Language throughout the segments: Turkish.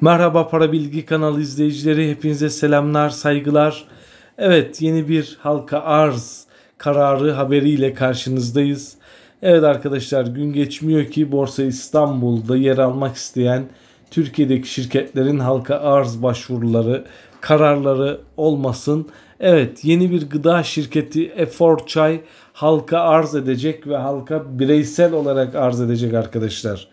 Merhaba Para Bilgi kanalı izleyicileri hepinize selamlar, saygılar. Evet yeni bir halka arz kararı haberiyle karşınızdayız. Evet arkadaşlar gün geçmiyor ki Borsa İstanbul'da yer almak isteyen Türkiye'deki şirketlerin halka arz başvuruları, kararları olmasın. Evet yeni bir gıda şirketi Efor Çay halka arz edecek ve halka bireysel olarak arz edecek arkadaşlar.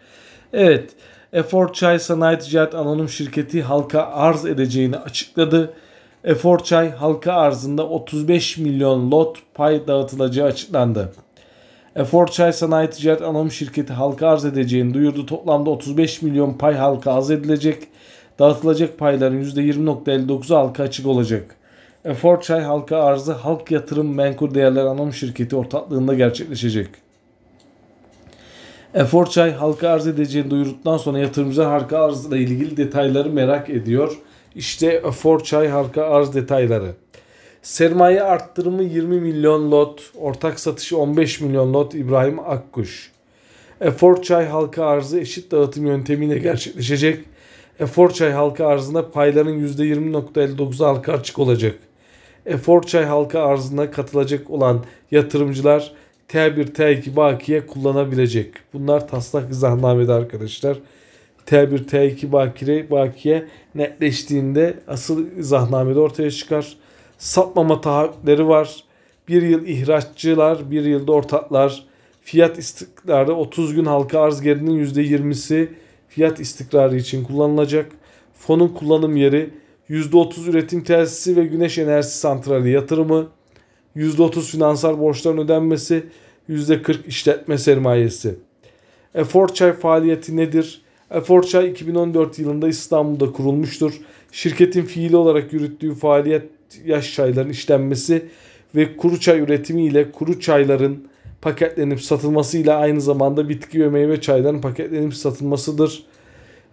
Evet Efor Çay Sanayi Ticaret Anonim Şirketi halka arz edeceğini açıkladı. Efor Çay halka arzında 35 milyon lot pay dağıtılacağı açıklandı. Efor Çay Sanayi Ticaret Anonim Şirketi halka arz edeceğini duyurdu. Toplamda 35 milyon pay halka arz edilecek. Dağıtılacak payların %20.59'u halka açık olacak. Efor Çay halka arzı Halk Yatırım Menkul Değerler Anonim Şirketi ortaklığında gerçekleşecek. Efor Çay halka arz edeceğini duyurduktan sonra yatırımcılar halka arzla ilgili detayları merak ediyor. İşte Efor Çay halka arz detayları. Sermaye arttırımı 20 milyon lot, ortak satışı 15 milyon lot İbrahim Akkuş. Efor Çay halka arzı eşit dağıtım yöntemiyle gerçekleşecek. Efor Çay halka arzında payların %20.59'u halka açık olacak. Efor Çay halka arzına katılacak olan yatırımcılar T1, T2, Bakiye kullanabilecek. Bunlar taslak izahnamede arkadaşlar. T1, T2, Bakire, Bakiye netleştiğinde asıl izahnamede ortaya çıkar. Sapmama taahhütleri var. Bir yıl ihraççılar, bir yılda ortaklar. Fiyat istikrarı 30 gün halka arz gerinin %20'si fiyat istikrarı için kullanılacak. Fonun kullanım yeri %30 üretim tesisi ve güneş enerjisi santrali yatırımı. %30 finansal borçların ödenmesi, %40 işletme sermayesi. Eforçay faaliyeti nedir? Eforçay 2014 yılında İstanbul'da kurulmuştur. Şirketin fiili olarak yürüttüğü faaliyet yaş çayların işlenmesi ve kuru çay üretimi ile kuru çayların paketlenip satılması ile aynı zamanda bitki ve meyve çayların paketlenip satılmasıdır.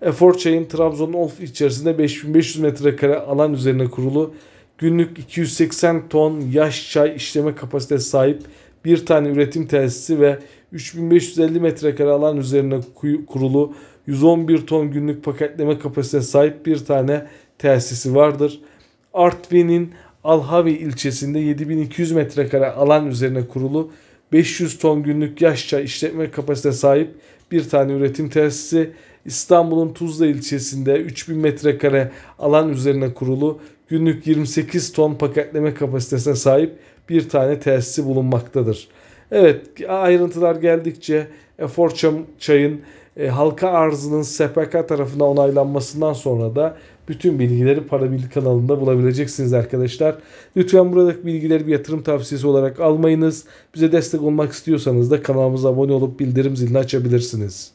Efor Çay'ın Trabzon Olf içerisinde 5500 metrekare alan üzerine kurulu Günlük 280 ton yaş çay işleme kapasitesi sahip bir tane üretim tesisi ve 3550 metrekare alan üzerine kurulu 111 ton günlük paketleme kapasitesi sahip bir tane tesisi vardır. Artvin'in Alhavi ilçesinde 7200 metrekare alan üzerine kurulu 500 ton günlük yaş çay işletme kapasitesi sahip bir tane üretim tesisi, İstanbul'un Tuzla ilçesinde 3000 metrekare alan üzerine kurulu günlük 28 ton paketleme kapasitesine sahip bir tane tesisi bulunmaktadır. Evet ayrıntılar geldikçe Efor Çay'ın e, halka arzının SPK tarafından onaylanmasından sonra da bütün bilgileri para bilgi kanalında bulabileceksiniz arkadaşlar. Lütfen buradaki bilgileri bir yatırım tavsiyesi olarak almayınız. Bize destek olmak istiyorsanız da kanalımıza abone olup bildirim zilini açabilirsiniz.